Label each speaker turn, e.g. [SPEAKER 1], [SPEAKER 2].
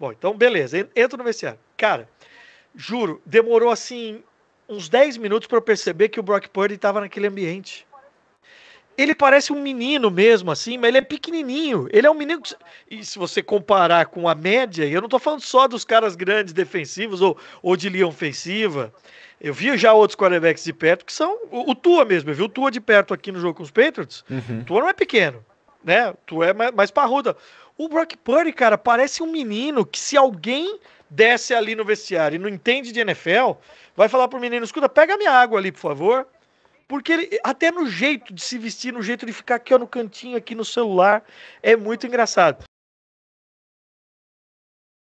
[SPEAKER 1] Bom, então beleza, entro no vestiário. Cara, juro, demorou assim uns 10 minutos para eu perceber que o Brock Purdy estava naquele ambiente. Ele parece um menino mesmo, assim, mas ele é pequenininho. Ele é um menino. Que, e se você comparar com a média, eu não estou falando só dos caras grandes defensivos ou, ou de linha ofensiva. Eu vi já outros quarterbacks de perto que são. O, o Tua mesmo, eu vi o Tua de perto aqui no jogo com os Patriots. Uhum. O Tua não é pequeno né? Tu é mais, mais parruda. O Brock Purdy, cara, parece um menino que se alguém desce ali no vestiário e não entende de NFL, vai falar pro menino, escuta, pega minha água ali, por favor. Porque ele, até no jeito de se vestir, no jeito de ficar aqui ó, no cantinho, aqui no celular, é muito engraçado.